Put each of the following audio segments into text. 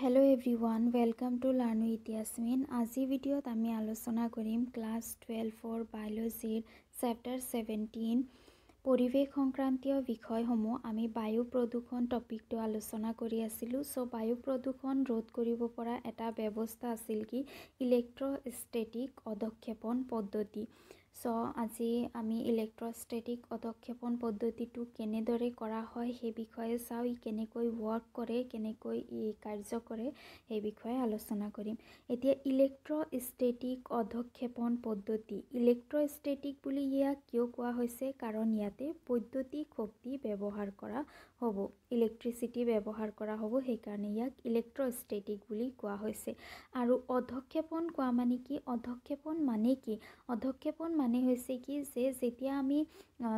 hello' everyone welcome to learn with Yasmin আজিৰ ভিডিঅ'ত আমি আলোচনা কৰিম ক্লাছ টুৱেলভৰ বায়'লজিৰ চেপ্টাৰ ছেভেণ্টিন পৰিৱেশ সংক্ৰান্তীয় বিষয়সমূহ আমি বায়ু প্ৰদূষণ টপিকটো আলোচনা কৰি আছিলোঁ চ' বায়ু প্ৰদূষণ ৰোধ কৰিব পৰা এটা ব্যৱস্থা আছিল কি ইলেক্ট্ৰ ষ্টেটিক পদ্ধতি চ' আজি আমি ইলেক্ট্ৰষ্টেটিক অধক্ষেপণ পদ্ধতিটো কেনেদৰে কৰা হয় সেই বিষয়ে চাওঁ ই কেনেকৈ ৱৰ্ক কৰে কেনেকৈ ই কাৰ্য কৰে সেই বিষয়ে আলোচনা কৰিম এতিয়া ইলেক্ট্ৰষ্টেটিক অধক্ষেপণ পদ্ধতি ইলেক্ট্ৰষ্টেটিক বুলি ইয়াক কিয় কোৱা হৈছে কাৰণ ইয়াতে বৈদ্যুতিক শক্তি ব্যৱহাৰ কৰা হ'ব ইলেক্ট্ৰিচিটি ব্যৱহাৰ কৰা হ'ব সেইকাৰণে ইয়াক ইলেক্ট্ৰষ্টেটিক বুলি কোৱা হৈছে আৰু অধক্ষেপণ কোৱা মানে কি অধক্ষেপণ মানে কি অধক্ষেপণ মানে হৈছে কি যে যেতিয়া আমি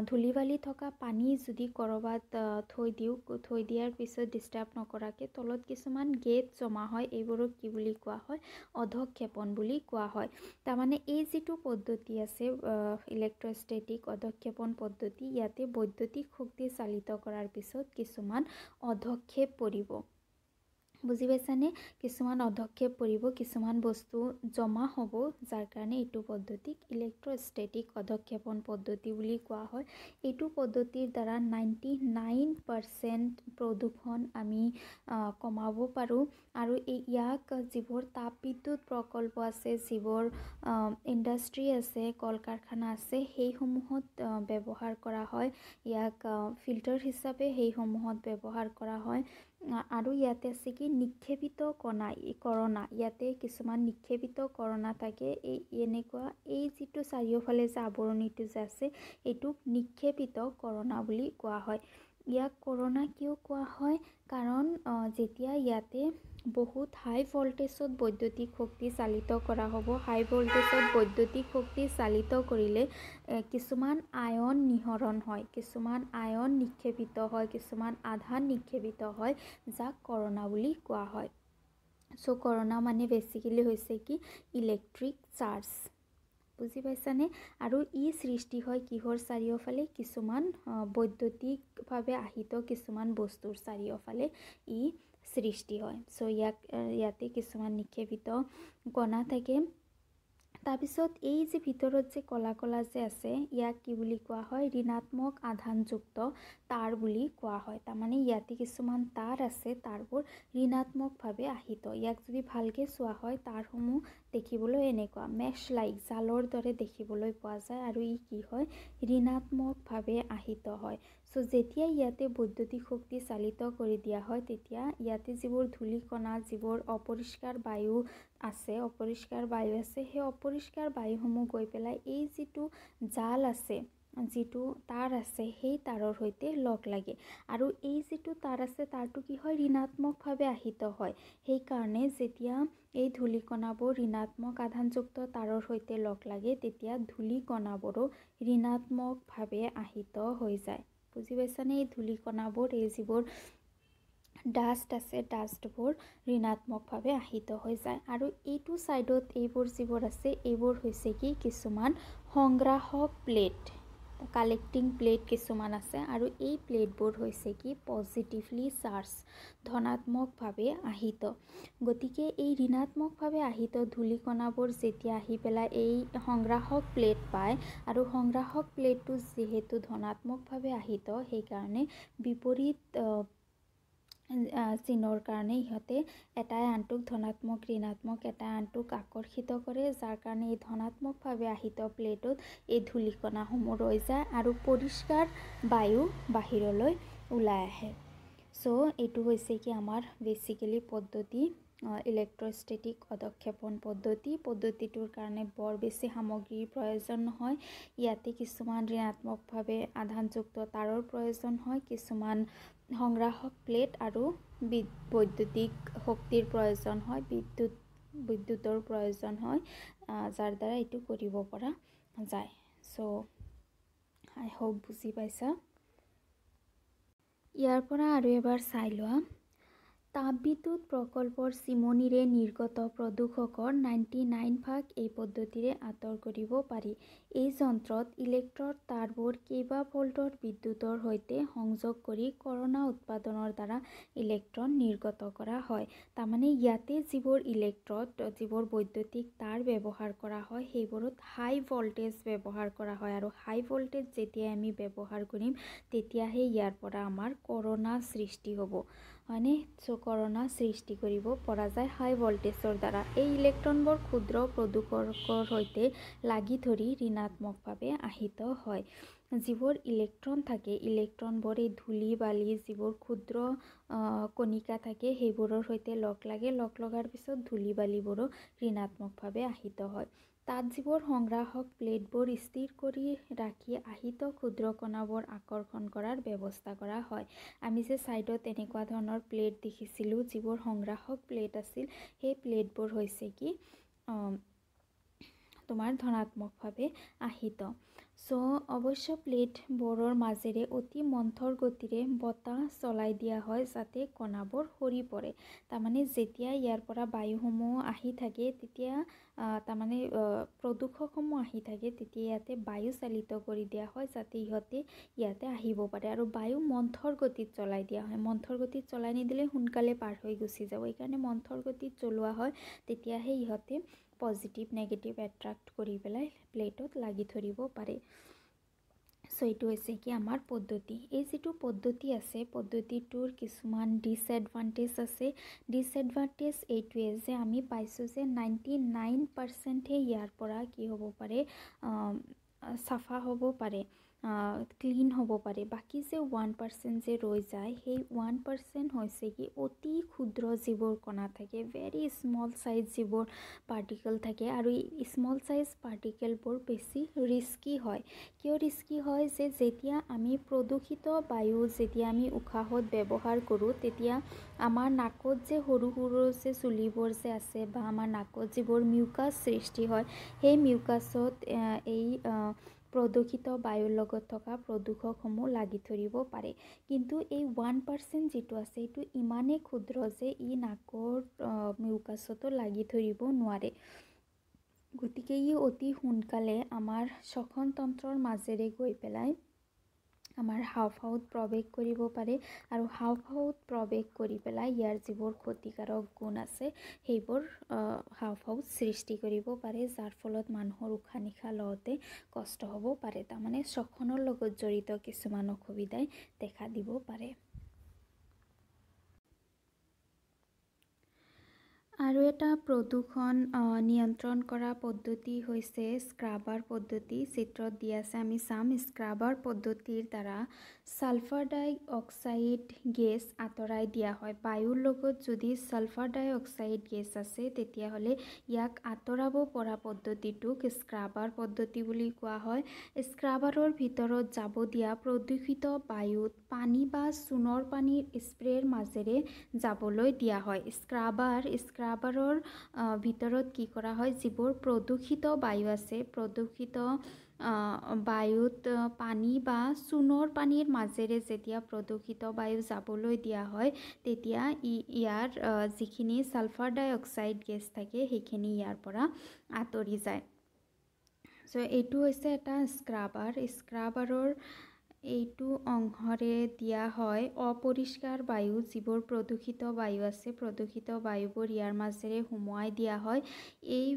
ধূলি বালি থকা পানী যদি ক'ৰবাত থৈ দিওঁ থৈ দিয়াৰ পিছত ডিষ্টাৰ্ব নকৰাকৈ তলত কিছুমান গেট জমা হয় এইবোৰক কি বুলি কোৱা হয় অধক্ষেপণ বুলি কোৱা হয় তাৰমানে এই যিটো পদ্ধতি আছে ইলেক্ট্ৰষ্টেটিক অধক্ষেপণ পদ্ধতি ইয়াতে বৈদ্যুতিক শক্তি চালিত কৰাৰ পিছত কিছুমান অধক্ষেপ পৰিব বুজি পাইছানে কিছুমান অধক্ষেপ পৰিব কিছুমান বস্তু জমা হ'ব যাৰ কাৰণে এইটো পদ্ধতিক ইলেক্ট্ৰষ্টেটিক অধক্ষেপণ পদ্ধতি বুলি কোৱা হয় এইটো পদ্ধতিৰ দ্বাৰা নাইণ্টি নাইন পাৰ্চেণ্ট প্ৰদূষণ আমি কমাব পাৰোঁ আৰু এই ইয়াক যিবোৰ তাপবিদ্যুৎ প্ৰকল্প আছে যিবোৰ ইণ্ডাষ্ট্ৰী আছে কল কাৰখানা আছে সেইসমূহত ব্যৱহাৰ কৰা হয় ইয়াক ফিল্টাৰ হিচাপে সেইসমূহত ব্যৱহাৰ কৰা হয় আৰু ইয়াতে আছে কি নিক্ষেপিত কণা কৰণা ইয়াতে কিছুমান নিক্ষেপিত কৰণা থাকে এই এনেকুৱা এই যিটো চাৰিওফালে যে আৱৰণিটো যে আছে এইটোক নিক্ষেপিত কৰণা বুলি কোৱা হয় ইয়াক কৰোণা কিয় কোৱা হয় কাৰণ যেতিয়া ইয়াতে বহুত হাই ভল্টেজত বৈদ্যুতিক শক্তি চালিত কৰা হ'ব হাই ভল্টেজত বৈদ্যুতিক শক্তি চালিত কৰিলে কিছুমান আয়ন নিহৰণ হয় কিছুমান আয়ন নিক্ষেপিত হয় কিছুমান আধান নিক্ষেপিত হয় যাক কৰোণা বুলি কোৱা হয় চ' কৰোণা মানে বেচিকেলি হৈছে কি ইলেক্ট্ৰিক চাৰ্জ বুজি পাইছানে আৰু ই সৃষ্টি হয় কিহৰ চাৰিওফালে কিছুমান বৈদ্যুতিকভাৱে আহিত কিছুমান বস্তুৰ চাৰিওফালে ই সৃষ্টি হয় চ' ইয়াক ইয়াতে কিছুমান নিক্ষেপিত কণা থাকে তাৰপিছত এই যে ভিতৰত যে কলা কলা যে আছে ইয়াক কি বুলি কোৱা হয় ঋণাত্মক আধানযুক্ত তাঁৰ বুলি কোৱা হয় তাৰমানে ইয়াতে কিছুমান তাঁৰ আছে তাৰবোৰ ঋণাত্মকভাৱে আহিত ইয়াক যদি ভালকৈ চোৱা হয় তাঁৰসমূহ দেখিবলৈ এনেকুৱা মেচ লাইক জালৰ দৰে দেখিবলৈ পোৱা যায় আৰু ই কি হয় ঋণাত্মকভাৱে আহিত হয় চ' যেতিয়া ইয়াতে বৈদ্যুতিক শক্তি চালিত কৰি দিয়া হয় তেতিয়া ইয়াতে যিবোৰ ধূলিকণা যিবোৰ অপৰিষ্কাৰ বায়ু আছে অপৰিষ্কাৰ বায়ু আছে সেই অপৰিষ্কাৰ বায়ুসমূহ গৈ পেলাই এই যিটো জাল আছে যিটো তাঁৰ আছে সেই তাঁৰৰ সৈতে লগ লাগে আৰু এই যিটো তাঁৰ আছে তাৰটো কি হয় ঋণাত্মকভাৱে আহিত হয় সেইকাৰণে যেতিয়া এই ধূলিকণাবোৰ ঋণাত্মক আধানযুক্ত তাঁৰৰ সৈতে লগ লাগে তেতিয়া ধূলিকণাবোৰো ঋণাত্মকভাৱে আহিত হৈ যায় বুজি পাইছানে এই ধূলিকণাবোৰ এই যিবোৰ ডাষ্ট আছে ডাষ্টবোৰ ঋণাত্মকভাৱে আহিত হৈ যায় আৰু এইটো ছাইডত এইবোৰ যিবোৰ আছে এইবোৰ হৈছে কিছুমান সংগ্ৰাহক প্লেট কালেক্টিং প্লেট কিছুমান আছে আৰু এই প্লেটবোৰ হৈছে কি পজিটিভলি চাৰ্জ ধনাত্মকভাৱে আহিত গতিকে এই ঋণাত্মকভাৱে আহিত ধূলিকণাবোৰ যেতিয়া আহি পেলাই এই সংগ্ৰাহক প্লেট পায় আৰু সংগ্ৰাহক প্লেটটো যিহেতু ধনাত্মকভাৱে আহিত সেইকাৰণে বিপৰীত চিনৰ কাৰণে ইহঁতে এটাই আনটোক ধনাত্মক ঋণাত্মক এটাই আনটোক আকৰ্ষিত কৰে যাৰ কাৰণে এই ধনাত্মকভাৱে আহিত প্লেটত এই ধূলিকণাসমূহ ৰৈ যায় আৰু পৰিষ্কাৰ বায়ু বাহিৰলৈ ওলাই আহে চ' এইটো হৈছে কি আমাৰ বেচিকেলি পদ্ধতি ইলেক্ট্ৰষ্টেটিক অধক্ষেপণ পদ্ধতি পদ্ধতিটোৰ কাৰণে বৰ বেছি সামগ্ৰীৰ প্ৰয়োজন নহয় ইয়াতে কিছুমান ঋণাত্মকভাৱে আধানযুক্ত তাঁৰৰ প্ৰয়োজন হয় কিছুমান সংগ্ৰাহক প্লেট আৰু বৈদ্যুতিক শক্তিৰ প্ৰয়োজন হয় বিদ্যুৎ বিদ্যুতৰ প্ৰয়োজন হয় যাৰ দ্বাৰা এইটো কৰিব পৰা যায় চ' আই হোপ বুজি পাইছা ইয়াৰ পৰা আৰু এবাৰ চাই লোৱা তাপ বিদ্যুৎ প্ৰকল্পৰ চিমনিৰে নিৰ্গত প্ৰদূষকৰ নাইণ্টি নাইন ভাগ এই পদ্ধতিৰে আঁতৰ কৰিব পাৰি এই যন্ত্ৰত ইলেক্ট্ৰ তাঁৰবোৰ কেইবা ভল্টৰ বিদ্যুতৰ সৈতে সংযোগ কৰি কৰোণা উৎপাদনৰ দ্বাৰা ইলেক্ট্ৰন নিৰ্গত কৰা হয় তাৰমানে ইয়াতে যিবোৰ ইলেক্ট্ৰত যিবোৰ বৈদ্যুতিক তাঁৰ ব্যৱহাৰ কৰা হয় সেইবোৰত হাই ভল্টেজ ব্যৱহাৰ কৰা হয় আৰু হাই ভল্টেজ যেতিয়াই আমি ব্যৱহাৰ কৰিম তেতিয়াহে ইয়াৰ পৰা আমাৰ কৰোণা সৃষ্টি হ'ব মানে চকৰণা সৃষ্টি কৰিব পৰা যায় হাই ভল্টেজৰ দ্বাৰা এই ইলেক্ট্ৰনবোৰ ক্ষুদ্ৰ প্ৰদূষকৰ সৈতে লাগি ধৰি ঋণাত্মকভাৱে আহিত হয় যিবোৰ ইলেক্ট্ৰন থাকে ইলেক্ট্ৰনবোৰে ধূলি বালি যিবোৰ ক্ষুদ্ৰ কণিকা থাকে সেইবোৰৰ সৈতে লগ লাগে লগ লগাৰ পিছত ধূলি বালিবোৰো ঋণাত্মকভাৱে আহিত হয় তাত যিবোৰ সংগ্ৰাহক প্লেটবোৰ স্থিৰ কৰি ৰাখি আহিত ক্ষুদ্ৰ কণাবোৰ আকৰ্ষণ কৰাৰ ব্যৱস্থা কৰা হয় আমি যে ছাইডত তেনেকুৱা ধৰণৰ প্লেট দেখিছিলোঁ যিবোৰ সংগ্ৰাহক প্লেট আছিল সেই প্লেটবোৰ হৈছে কি তোমাৰ ধনাত্মকভাৱে আহিত চ' অৱশ্যে প্লেটবোৰৰ মাজেৰে অতি মন্থৰ গতিৰে বতাহ চলাই দিয়া হয় যাতে কণাবোৰ সৰি পৰে তাৰমানে যেতিয়া ইয়াৰ পৰা বায়ুসমূহ আহি থাকে তেতিয়া তাৰমানে প্ৰদূষকসমূহ আহি থাকে তেতিয়া ইয়াতে বায়ু চালিত কৰি দিয়া হয় যাতে ইহঁতে ইয়াতে আহিব পাৰে আৰু বায়ু মন্থৰ গতিত চলাই দিয়া হয় মন্থৰ গতিত চলাই নিদিলে সোনকালে পাৰ হৈ গুচি যাব সেইকাৰণে মন্থৰ গতিত চলোৱা হয় তেতিয়াহে ইহঁতে পজিটিভ নেগেটিভ এট্ৰেক্ট কৰি পেলাই প্লেটত লাগি ধৰিব পাৰে চ' এইটো হৈছে কি আমাৰ পদ্ধতি এই যিটো পদ্ধতি আছে পদ্ধতিটোৰ কিছুমান ডিছএডভান্টেজ আছে ডিছএডভান্টেজ এইটোৱে যে আমি পাইছোঁ যে নাইণ্টি নাইন পাৰ্চেণ্টহে ইয়াৰ পৰা কি হ'ব পাৰে চাফা হ'ব পাৰে ক্লিন হ'ব পাৰে বাকী যে ওৱান পাৰ্চেণ্ট যে ৰৈ যায় সেই ওৱান পাৰ্চেণ্ট হৈছে কি অতি ক্ষুদ্ৰ যিবোৰ কণা থাকে ভেৰি স্মল চাইজ যিবোৰ পাৰ্টিকল থাকে আৰু স্মল চাইজ পাৰ্টিকেলবোৰ বেছি ৰিস্কি হয় কিয় ৰিস্কি হয় যে যেতিয়া আমি প্ৰদূষিত বায়ু যেতিয়া আমি উশাহত ব্যৱহাৰ কৰোঁ তেতিয়া আমাৰ নাকত যে সৰু সৰু যে চুলিবোৰ যে আছে বা আমাৰ নাকত যিবোৰ মিউকাছ সৃষ্টি হয় সেই মিউকাছত এই প্ৰদূষিত বায়ুৰ লগত থকা প্ৰদূষকসমূহ লাগি ধৰিব পাৰে কিন্তু এই ওৱান পাৰ্চেণ্ট যিটো আছে এইটো ইমানেই ক্ষুদ্ৰ যে ই নাকৰ মিউকাছতো লাগি ধৰিব নোৱাৰে গতিকে ই অতি সোনকালে আমাৰ তন্ত্ৰৰ মাজেৰে গৈ পেলাই আমাৰ হাওঁফাওত প্ৰৱেশ কৰিব পাৰে আৰু হাওঁফাওত প্ৰৱেশ কৰি পেলাই ইয়াৰ যিবোৰ ক্ষতিকাৰক গুণ আছে সেইবোৰ হাওঁফাওত সৃষ্টি কৰিব পাৰে যাৰ ফলত মানুহৰ উশাহ নিশাহ লওঁতে কষ্ট হ'ব পাৰে তাৰমানে শ্বসনৰ লগত জড়িত কিছুমান অসুবিধাই দেখা দিব পাৰে আৰু এটা প্ৰদূষণ নিয়ন্ত্ৰণ কৰা পদ্ধতি হৈছে স্ক্ৰাবাৰ পদ্ধতি চিত্ৰত দি আছে আমি চাম স্ক্ৰাবাৰ পদ্ধতিৰ দ্বাৰা ছালফাৰ ডাই অক্সাইড গেছ আঁতৰাই দিয়া হয় বায়ুৰ লগত যদি ছালফাৰ ডাই অক্সাইড গেছ আছে তেতিয়াহ'লে ইয়াক আঁতৰাব পৰা পদ্ধতিটোক স্ক্ৰাবাৰ পদ্ধতি বুলি কোৱা হয় স্ক্ৰাবাৰৰ ভিতৰত যাব দিয়া প্ৰদূষিত বায়ুত পানী বা চূণৰ পানীৰ স্প্ৰেৰ মাজেৰে যাবলৈ দিয়া হয় স্ক্ৰাবাৰ স্ক্ৰাব কাৰাবাৰৰ ভিতৰত কি কৰা হয় যিবোৰ প্ৰদূষিত বায়ু আছে প্ৰদূষিত বায়ুত পানী বা চূণৰ পানীৰ মাজেৰে যেতিয়া প্ৰদূষিত বায়ু যাবলৈ দিয়া হয় তেতিয়া ই ইয়াৰ যিখিনি ছালফাৰ ডাই অক্সাইড গেছ থাকে সেইখিনি ইয়াৰ পৰা আঁতৰি যায় চ' এইটো হৈছে এটা স্ক্ৰাবাৰ স্ক্ৰাবাৰৰ এইটো অংশৰে দিয়া হয় অপৰিষ্কাৰ বায়ু যিবোৰ প্ৰদূষিত বায়ু আছে প্ৰদূষিত বায়ুবোৰ ইয়াৰ মাজেৰে সুমুৱাই দিয়া হয় এই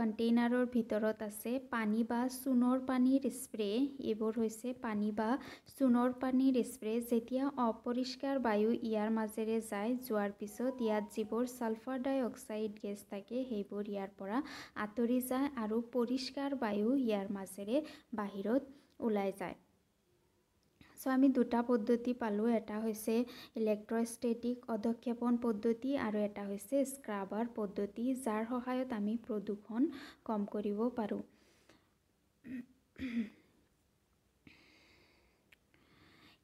কণ্টেইনাৰৰ ভিতৰত আছে পানী বা চূণৰ পানীৰ স্প্ৰে' এইবোৰ হৈছে পানী বা চূণৰ পানীৰ স্প্ৰে' যেতিয়া অপৰিষ্কাৰ বায়ু ইয়াৰ মাজেৰে যায় যোৱাৰ পিছত ইয়াত যিবোৰ ছালফাৰ ডাই অক্সাইড গেছ থাকে সেইবোৰ ইয়াৰ পৰা আঁতৰি যায় আৰু পৰিষ্কাৰ বায়ু ইয়াৰ মাজেৰে বাহিৰত ওলাই যায় চ' আমি দুটা পদ্ধতি পালোঁ এটা হৈছে ইলেক্ট্ৰষ্টেটিক অধক্ষেপণ পদ্ধতি আৰু এটা হৈছে স্ক্ৰাবাৰ পদ্ধতি যাৰ সহায়ত আমি প্ৰদূষণ কম কৰিব পাৰোঁ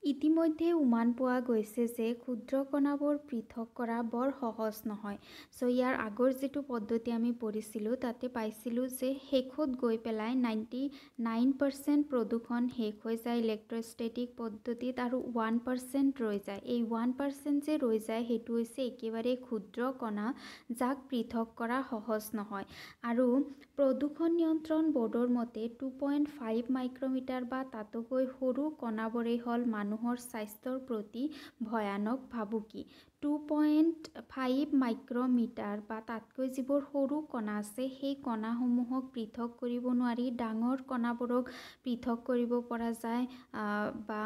ইতিমধ্যে উমান পোৱা গৈছে যে ক্ষুদ্ৰ কণাবোৰ পৃথক কৰা বৰ সহজ নহয় চ' ইয়াৰ আগৰ যিটো পদ্ধতি আমি পঢ়িছিলোঁ তাতে পাইছিলোঁ যে শেষত গৈ পেলাই নাইণ্টি নাইন পাৰ্চেণ্ট প্ৰদূষণ শেষ হৈ যায় ইলেক্ট্ৰষ্টেটিক পদ্ধতিত আৰু ওৱান পাৰ্চেণ্ট ৰৈ যায় এই ওৱান পাৰ্চেণ্ট যে ৰৈ যায় সেইটো হৈছে একেবাৰে ক্ষুদ্ৰ কণা যাক পৃথক কৰা সহজ নহয় আৰু প্ৰদূষণ নিয়ন্ত্ৰণ বৰ্ডৰ মতে টু পইণ্ট ফাইভ মাইক্ৰমিটাৰ বা তাতোকৈ সৰু কণাবোৰেই হ'ল মানুহ মানুহৰ স্বাস্থ্যৰ প্ৰতি ভয়ানক ভাবুকি টু পইণ্ট ফাইভ মাইক্ৰমিটাৰ বা তাতকৈ যিবোৰ সৰু কণা আছে সেই কণাসমূহক পৃথক কৰিব নোৱাৰি ডাঙৰ কণাবোৰক পৃথক কৰিব পৰা যায় বা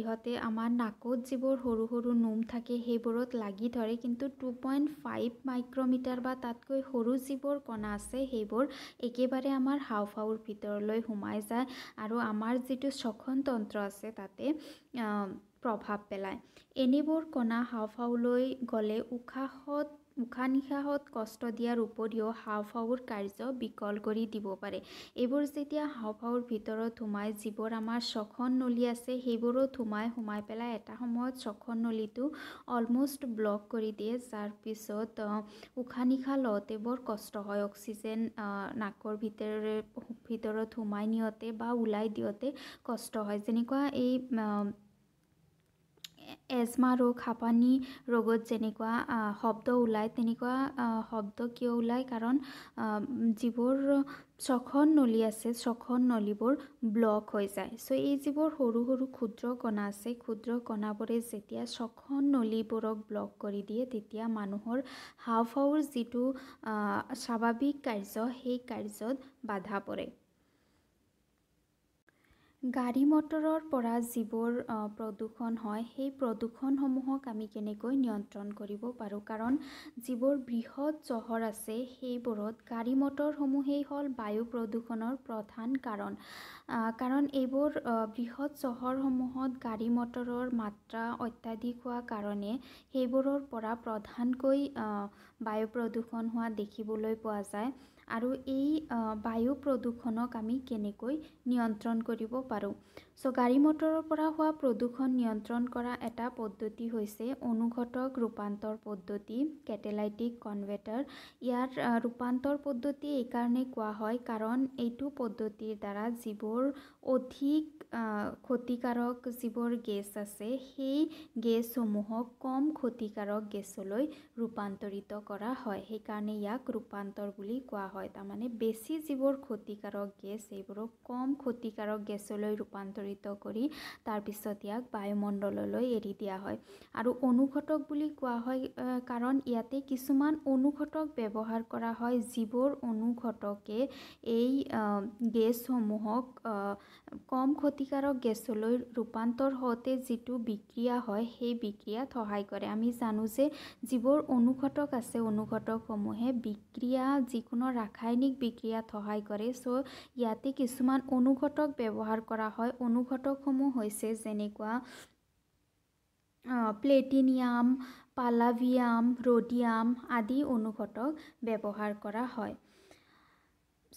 ইহঁতে আমাৰ নাকত যিবোৰ সৰু সৰু নোম থাকে সেইবোৰত লাগি ধৰে কিন্তু টু পইণ্ট ফাইভ মাইক্ৰমিটাৰ বা তাতকৈ সৰু যিবোৰ কণা আছে সেইবোৰ একেবাৰে আমাৰ হাওফাওৰ ভিতৰলৈ সোমাই যায় আৰু আমাৰ যিটো চখন তন্ত্ৰ আছে তাতে প্ৰভাৱ পেলায় এনেবোৰ কণা হাওঁফাওলৈ গ'লে উশাহত উশাহ নিশাহত কষ্ট দিয়াৰ উপৰিও হাওঁফাওৰ কাৰ্য বিকল কৰি দিব পাৰে এইবোৰ যেতিয়া হাওঁফাওৰ ভিতৰত সোমাই যিবোৰ আমাৰ ছখন নলী আছে সেইবোৰো সোমাই সোমাই পেলাই এটা সময়ত ছখন নলীটো অলমষ্ট ব্লক কৰি দিয়ে যাৰ পিছত উশাহ নিশাহ লওঁতে বৰ কষ্ট হয় অক্সিজেন নাকৰ ভিতৰে ভিতৰত সোমাই নিওঁতে বা ওলাই দিওঁতে কষ্ট হয় যেনেকুৱা এই এজমা ৰোগ হাপানি ৰোগত যেনেকুৱা শব্দ ওলায় তেনেকুৱা শব্দ কিয় ওলায় কাৰণ যিবোৰ ছখন নলী আছে ছখন নলীবোৰ ব্লক হৈ যায় সো এই যিবোৰ সৰু সৰু ক্ষুদ্ৰ কণা আছে ক্ষুদ্ৰ কণাবোৰে যেতিয়া ছখন নলীবোৰক ব্লক কৰি দিয়ে তেতিয়া মানুহৰ হাওফাওৰ যিটো স্বাভাৱিক কাৰ্য সেই কাৰ্যত বাধা পৰে গাড়ী মটৰৰ পৰা যিবোৰ প্ৰদূষণ হয় সেই প্ৰদূষণসমূহক আমি কেনেকৈ নিয়ন্ত্ৰণ কৰিব পাৰোঁ কাৰণ যিবোৰ বৃহৎ চহৰ আছে সেইবোৰত গাড়ী মটৰসমূহেই হ'ল বায়ু প্ৰদূষণৰ প্ৰধান কাৰণ কাৰণ এইবোৰ বৃহৎ চহৰসমূহত গাড়ী মটৰৰ মাত্ৰা অত্যাধিক হোৱা কাৰণে সেইবোৰৰ পৰা প্ৰধানকৈ বায়ু প্ৰদূষণ হোৱা দেখিবলৈ পোৱা যায় আৰু এই বায়ু প্ৰদূষণক আমি কেনেকৈ নিয়ন্ত্ৰণ কৰিব পাৰোঁ চ' গাড়ী মটৰৰ পৰা হোৱা প্ৰদূষণ নিয়ন্ত্ৰণ কৰা এটা পদ্ধতি হৈছে অনুঘটক ৰূপান্তৰ পদ্ধতি কেটেলাইটিক কনভেটাৰ ইয়াৰ ৰূপান্তৰ পদ্ধতি এইকাৰণেই কোৱা হয় কাৰণ এইটো পদ্ধতিৰ দ্বাৰা যিবোৰ অধিক ক্ষতিকাৰক যিবোৰ গেছ আছে সেই গেছসমূহক কম ক্ষতিকাৰক গেছলৈ ৰূপান্তৰিত কৰা হয় সেইকাৰণে ইয়াক ৰূপান্তৰ বুলি কোৱা হয় তাৰমানে বেছি যিবোৰ ক্ষতিকাৰক গেছ সেইবোৰক কম ক্ষতিকাৰক গেছলৈ ৰূপান্তৰিত স্থানান্তৰিত কৰি তাৰপিছত ইয়াক বায়ুমণ্ডললৈ এৰি দিয়া হয় আৰু অনুঘটক বুলি কোৱা হয় কাৰণ ইয়াতে কিছুমান অনুঘটক ব্যৱহাৰ কৰা হয় যিবোৰ অনুঘটকে এই গেছসমূহক কম ক্ষতিকাৰক গেছলৈ ৰূপান্তৰ হওঁতে যিটো বিক্ৰিয়া হয় সেই বিক্ৰিয়াত সহায় কৰে আমি জানো যে যিবোৰ অনুঘটক আছে অনুঘটকসমূহে বিক্ৰিয়া যিকোনো ৰাসায়নিক বিক্ৰিয়াত সহায় কৰে চ' ইয়াতে কিছুমান অনুঘটক ব্যৱহাৰ কৰা হয় অনু অনুঘটকসমূহ হৈছে যেনেকুৱা প্লেটিনিয়াম পালাভিয়াম ৰডিয়াম আদি অনুঘটক ব্যৱহাৰ কৰা হয়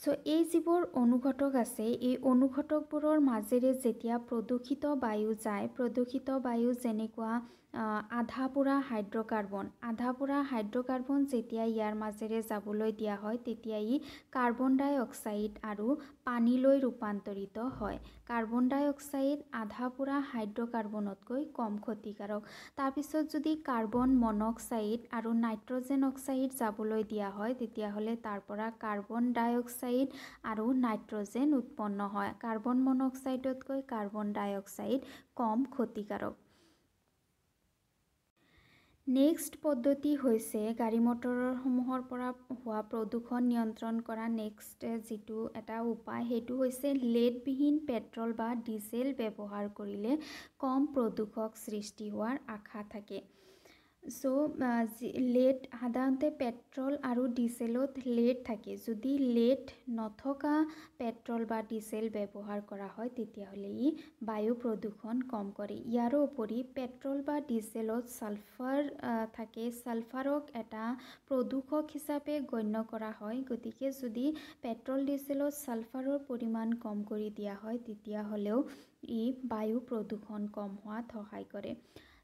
চ' এই যিবোৰ অনুঘটক আছে এই অনুঘটকবোৰৰ মাজেৰে যেতিয়া প্ৰদূষিত বায়ু যায় প্ৰদূষিত বায়ু যেনেকুৱা আধা পোৰা হাইড্ৰ'কাৰ্বন আধা পোৰা হাইড্ৰ'কাৰ্বন যেতিয়া ইয়াৰ মাজেৰে যাবলৈ দিয়া হয় তেতিয়া ই কাৰ্বন ডাই অক্সাইড আৰু পানীলৈ ৰূপান্তৰিত হয় কাৰ্বন ডাই অক্সাইড আধা পোৰা হাইড্ৰ'কাৰ্বনতকৈ কম ক্ষতিকাৰক তাৰপিছত যদি কাৰ্বন মনক্সাইড আৰু নাইট্ৰজেন অক্সাইড যাবলৈ দিয়া হয় তেতিয়াহ'লে তাৰ পৰা কাৰ্বন ডাই অক্সাইড আৰু নাইট্ৰজেন উৎপন্ন হয় কাৰ্বন মনক্সাইডতকৈ কাৰ্বন ডাই অক্সাইড কম ক্ষতিকাৰক নেক্সট পদ্ধতি হৈছে গাড়ী মটৰসমূহৰ পৰা হোৱা প্ৰদূষণ নিয়ন্ত্ৰণ কৰা নেক্সট যিটো এটা উপায় সেইটো হৈছে লেটবিহীন পেট্ৰল বা ডিজেল ব্যৱহাৰ কৰিলে কম প্ৰদূষক সৃষ্টি হোৱাৰ আশা থাকে চ' লেট সাধাৰণতে পেট্ৰল আৰু ডিজেলত লেট থাকে যদি লেট নথকা পেট্ৰল বা ডিজেল ব্যৱহাৰ কৰা হয় তেতিয়াহ'লে ই বায়ু প্ৰদূষণ কম কৰে ইয়াৰ উপৰি পেট্ৰল বা ডিজেলত ছালফাৰ থাকে ছালফাৰক এটা প্ৰদূষক হিচাপে গণ্য কৰা হয় গতিকে যদি পেট্ৰল ডিজেলত ছালফাৰৰ পৰিমাণ কম কৰি দিয়া হয় তেতিয়াহ'লেও ই বায়ু প্ৰদূষণ কম হোৱাত সহায় কৰে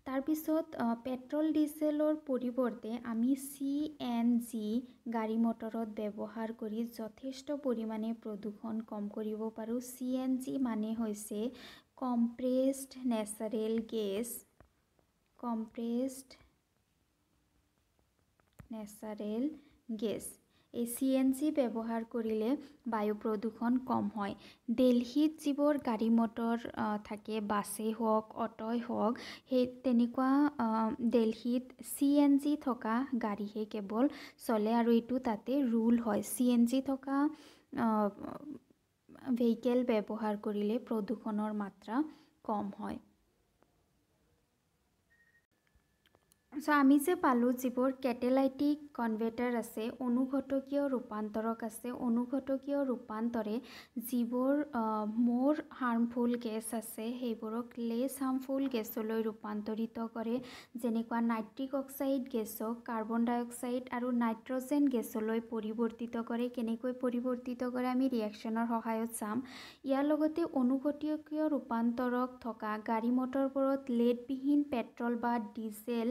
তাৰপিছত পেট্ৰল ডিজেলৰ পৰিৱৰ্তে আমি চি এন জি গাড়ী মটৰত ব্যৱহাৰ কৰি যথেষ্ট পৰিমাণে প্ৰদূষণ কম কৰিব পাৰোঁ চি এন জি মানে হৈছে compressed natural gas compressed natural gas এই চি এন জি ব্যৱহাৰ কৰিলে বায়ু প্ৰদূষণ কম হয় দিল্লীত যিবোৰ গাড়ী মটৰ থাকে বাছেই হওক অ'টই হওক সেই তেনেকুৱা দিল্লীত চি এন জি থকা গাড়ীহে কেৱল চলে আৰু এইটো তাতে ৰুল হয় চি এন জি থকা ভেহিকেল ব্যৱহাৰ কৰিলে প্ৰদূষণৰ মাত্ৰা কম হয় চ' আমি যে পালোঁ যিবোৰ কেটেলাইটিক কনভেটাৰ আছে অনুঘটকীয় ৰূপান্তৰক আছে অনুঘটকীয় ৰূপান্তৰে যিবোৰ মোৰ হাৰ্মফুল গেছ আছে সেইবোৰক লেছ হাৰ্মফুল গেছলৈ ৰূপান্তৰিত কৰে যেনেকুৱা নাইট্ৰিক অক্সাইড গেছক কাৰ্বন ডাই অক্সাইড আৰু নাইট্ৰজেন গেছলৈ পৰিৱৰ্তিত কৰে কেনেকৈ পৰিৱৰ্তিত কৰে আমি ৰিয়েকশ্যনৰ সহায়ত চাম ইয়াৰ লগতে অনুঘটকীয় ৰূপান্তৰক থকা গাড়ী মটৰবোৰত লেডবিহীন পেট্ৰল বা ডিজেল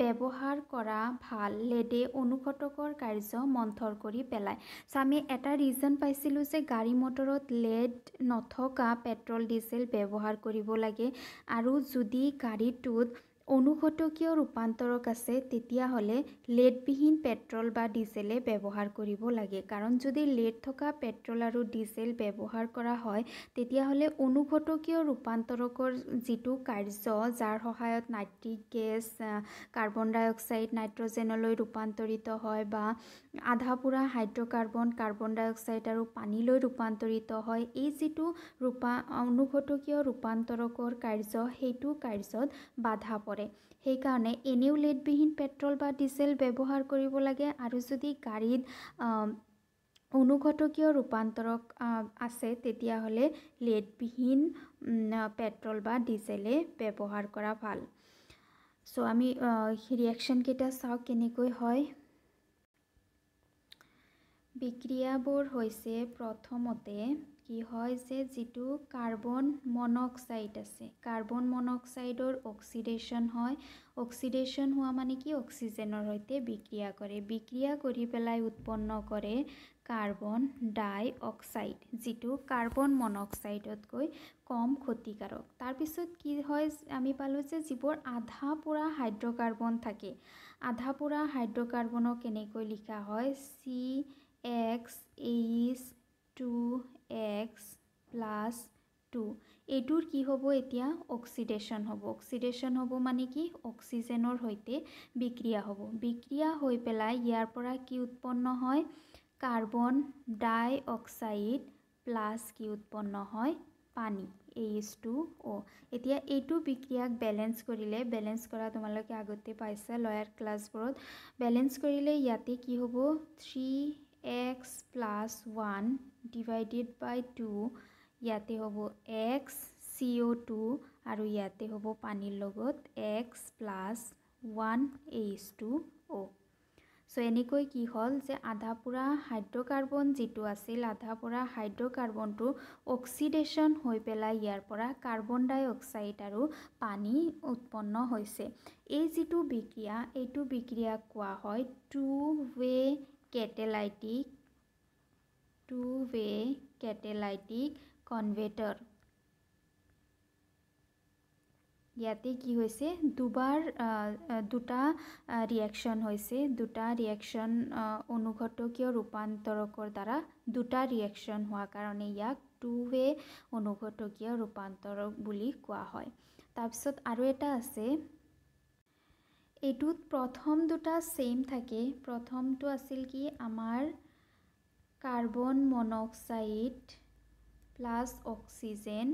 ব্যৱহাৰ কৰা ভাল লেডে অনুঘটকৰ কাৰ্য মন্থৰ কৰি পেলায় স্বামী এটা ৰিজন পাইছিলোঁ যে গাড়ী মটৰত লেড নথকা পেট্ৰল ডিজেল ব্যৱহাৰ কৰিব লাগে আৰু যদি গাড়ীটোত অনুশতকীয় ৰূপান্তৰক আছে তেতিয়াহ'লে লেডবিহীন পেট্ৰল বা ডিজেলে ব্যৱহাৰ কৰিব লাগে কাৰণ যদি লেড থকা পেট্ৰল আৰু ডিজেল ব্যৱহাৰ কৰা হয় তেতিয়াহ'লে অনুঘটকীয় ৰূপান্তৰকৰ যিটো কাৰ্য যাৰ সহায়ত nitric gas carbon dioxide নাইট্ৰজেনলৈ ৰূপান্তৰিত হয় বা আধা পোৰা হাইড্ৰ'কাৰ্বন কাৰ্বন ডাই অক্সাইড আৰু পানীলৈ ৰূপান্তৰিত হয় এই যিটো ৰূপা অনুঘটকীয় ৰূপান্তৰকৰ কাৰ্য সেইটো কাৰ্যত বাধা পৰে সেইকাৰণে এনেও লেটবিহীন পেট্ৰল বা ডিজেল ব্যৱহাৰ কৰিব লাগে আৰু যদি গাড়ীত অনুঘটকীয় ৰূপান্তৰক আছে তেতিয়াহ'লে লেটবিহীন পেট্ৰল বা ডিজেলে ব্যৱহাৰ কৰা ভাল চ' আমি ৰিয়েকশ্যনকেইটা চাওক কেনেকৈ হয় বিক্ৰিয়াবোৰ হৈছে প্ৰথমতে কি হয় যে যিটো কাৰ্বন মনক্সাইড আছে কাৰ্বন মনক্সাইডৰ অক্সিডেশ্যন হয় অক্সিডেশ্যন হোৱা মানে কি অক্সিজেনৰ সৈতে বিক্ৰিয়া কৰে বিক্ৰিয়া কৰি পেলাই উৎপন্ন কৰে কাৰ্বন ডাই অক্সাইড যিটো কাৰ্বন মনক্সাইডতকৈ কম ক্ষতিকাৰক তাৰপিছত কি হয় আমি পালোঁ যে যিবোৰ আধা পোৰা হাইড্ৰকাৰ্বন থাকে আধা পোৰা হাইড্ৰকাৰ্বনক কেনেকৈ লিখা হয় C x is 2x plus 2 এটোৰ কি হ'ব এতিয়া অক্সিডেশ্যন হ'ব অক্সিডেশ্যন হ'ব মানে কি অক্সিজেনৰ সৈতে বিক্ৰিয়া হ'ব বিক্ৰিয়া হৈ পেলাই ইয়াৰ পৰা কি উৎপন্ন হয় কাৰ্বন ডাই অক্সাইড প্লাছ কি উৎপন্ন হয় পানী এইচ টু অ' এতিয়া এইটো বিক্ৰিয়াক বেলেঞ্চ কৰিলে বেলেঞ্চ কৰা তোমালোকে আগতে পাইছা লয়াৰ ক্লাছবোৰত বেলেঞ্চ কৰিলে ইয়াতে কি হ'ব three x plus 1 divided by 2 yate hobo x co2 aru yate hobo pani logot x plus 1 h2o so enikoi ki hol je adhapura hydrocarbon jitu asil adhapura hydrocarbon to oxidation hoi pela iar pora carbon dioxide aru pani utponno hoise ei jitu bikriya ei tu bikriya kwa hoy two way catalytic two way catalytic converter ইয়াতে কি হৈছে দুবাৰ দুটা reaction হৈছে দুটা reaction অনুঘটকীয় ৰূপান্তৰকৰ দ্বাৰা দুটা reaction হোৱা কাৰণে ইয়াক টু ৱে অনুঘটকীয় ৰূপান্তৰক বুলি কোৱা হয় তাৰপিছত আৰু এটা আছে এইটোত প্ৰথম দুটা ছেইম থাকে প্ৰথমটো আছিল কি আমাৰ কাৰ্বন মনক্সাইড প্লাছ অক্সিজেন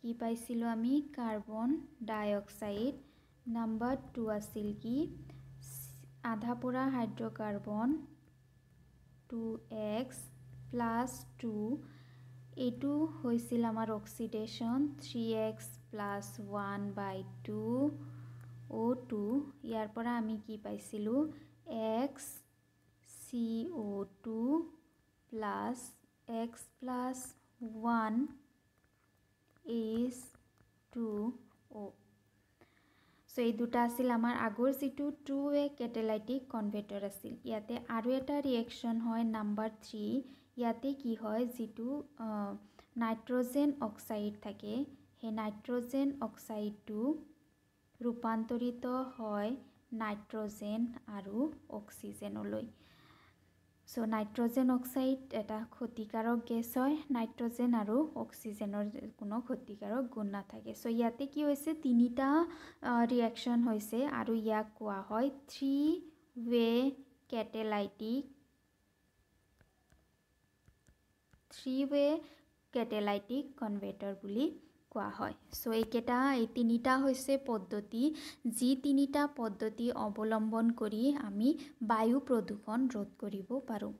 কি পাইছিলোঁ আমি carbon dioxide number two আছিল কি আধা পৰা hydrocarbon two X plus two এইটো হৈছিল আমাৰ oxidation three X plus one by two O two ইয়াৰ পৰা আমি কি পাইছিলোঁ X C O' two plus X plus one H two O' so' এই দুটা আছিল আমাৰ আগৰ যিটো টু ৱে কেটেলাইটিক কনভেটৰ আছিল ইয়াতে আৰু এটা ৰিয়েকশ্যন হয় নাম্বাৰ থ্ৰী ইয়াতে কি হয় যিটো নাইট্ৰজেন অক্সাইড থাকে সেই নাইট্ৰজেন অক্সাইডটো ৰূপান্তৰিত হয় নাইট্ৰজেন আৰু অক্সিজেনলৈ চ' নাইট্ৰজেন অক্সাইড এটা ক্ষতিকাৰক গেছ হয় নাইট্ৰজেন আৰু অক্সিজেনৰ কোনো ক্ষতিকাৰক গুণ নাথাকে চ' ইয়াতে কি হৈছে তিনিটা ৰিয়েকশ্যন হৈছে আৰু ইয়াক কোৱা হয় থ্ৰী ৱে কেটেলাইটিক থ্ৰী ৱে কেটেলাইটিক কনভেটৰ বুলি কোৱা হয় চ' এইকেইটা এই তিনিটা হৈছে পদ্ধতি যি তিনিটা পদ্ধতি অৱলম্বন কৰি আমি বায়ু প্ৰদূষণ ৰোধ কৰিব পাৰোঁ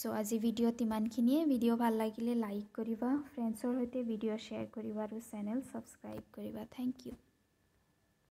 চ' আজি ভিডিঅ'ত ইমানখিনিয়ে ভিডিঅ' ভাল লাগিলে লাইক কৰিবা ফ্ৰেণ্ডছৰ সৈতে ভিডিঅ' শ্বেয়াৰ কৰিবা আৰু চেনেল ছাবস্ক্ৰাইব কৰিবা থেংক ইউ